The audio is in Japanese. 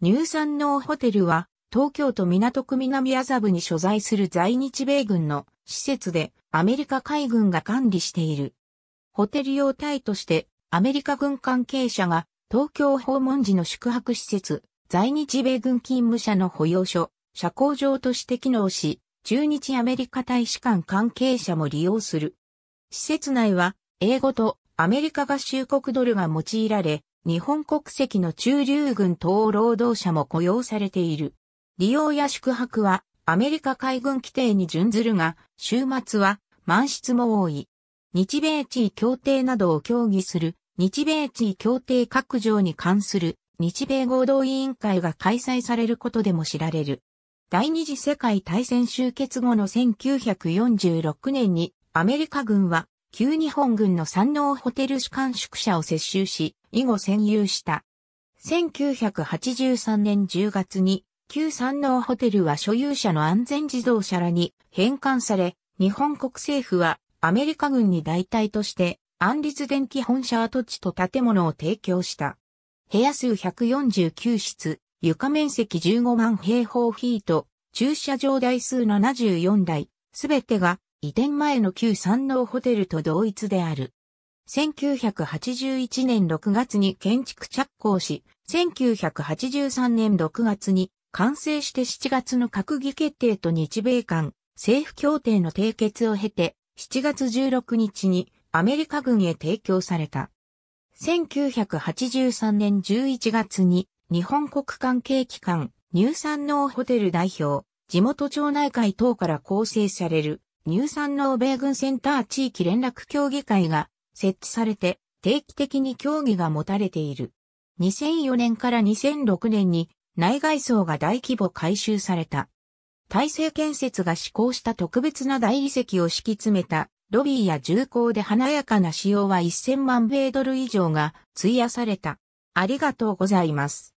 ンノーホテルは、東京都港区南麻布に所在する在日米軍の施設で、アメリカ海軍が管理している。ホテル用体として、アメリカ軍関係者が、東京訪問時の宿泊施設、在日米軍勤務者の保養所、社交場として機能し、中日アメリカ大使館関係者も利用する。施設内は、英語とアメリカ合衆国ドルが用いられ、日本国籍の駐留軍等労働者も雇用されている。利用や宿泊はアメリカ海軍規定に準ずるが、週末は満室も多い。日米地位協定などを協議する日米地位協定各条に関する日米合同委員会が開催されることでも知られる。第二次世界大戦終結後の1946年にアメリカ軍は旧日本軍の山王ホテル士官宿舎を接収し、以後占有した。1983年10月に、旧山王ホテルは所有者の安全自動車らに返還され、日本国政府はアメリカ軍に代替として、安立電気本社跡地と建物を提供した。部屋数149室、床面積15万平方フィート、駐車場台数74台、すべてが移転前の旧山王ホテルと同一である。1981年6月に建築着工し、1983年6月に完成して7月の閣議決定と日米間政府協定の締結を経て、7月16日にアメリカ軍へ提供された。1983年11月に日本国関係機関、入産農ホテル代表、地元町内会等から構成される乳酸の米軍センター地域連絡協議会が設置されて定期的に協議が持たれている。2004年から2006年に内外装が大規模改修された。体制建設が施行した特別な大理石を敷き詰めたロビーや重工で華やかな仕様は1000万米ドル以上が費やされた。ありがとうございます。